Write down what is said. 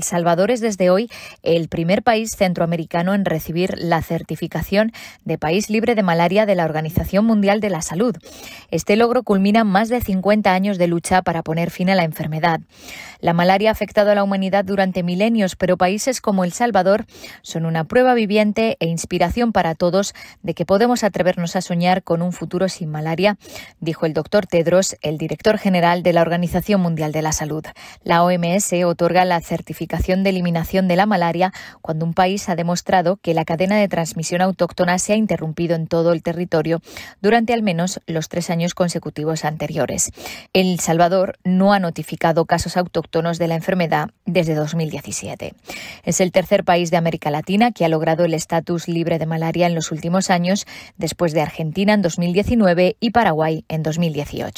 El Salvador es desde hoy el primer país centroamericano en recibir la certificación de país libre de malaria de la Organización Mundial de la Salud. Este logro culmina más de 50 años de lucha para poner fin a la enfermedad. La malaria ha afectado a la humanidad durante milenios, pero países como El Salvador son una prueba viviente e inspiración para todos de que podemos atrevernos a soñar con un futuro sin malaria, dijo el doctor Tedros, el director general de la Organización Mundial de la Salud. La OMS otorga la certificación de eliminación de la malaria cuando un país ha demostrado que la cadena de transmisión autóctona se ha interrumpido en todo el territorio durante al menos los tres años consecutivos anteriores. El Salvador no ha notificado casos autóctonos de la enfermedad desde 2017. Es el tercer país de América Latina que ha logrado el estatus libre de malaria en los últimos años, después de Argentina en 2019 y Paraguay en 2018.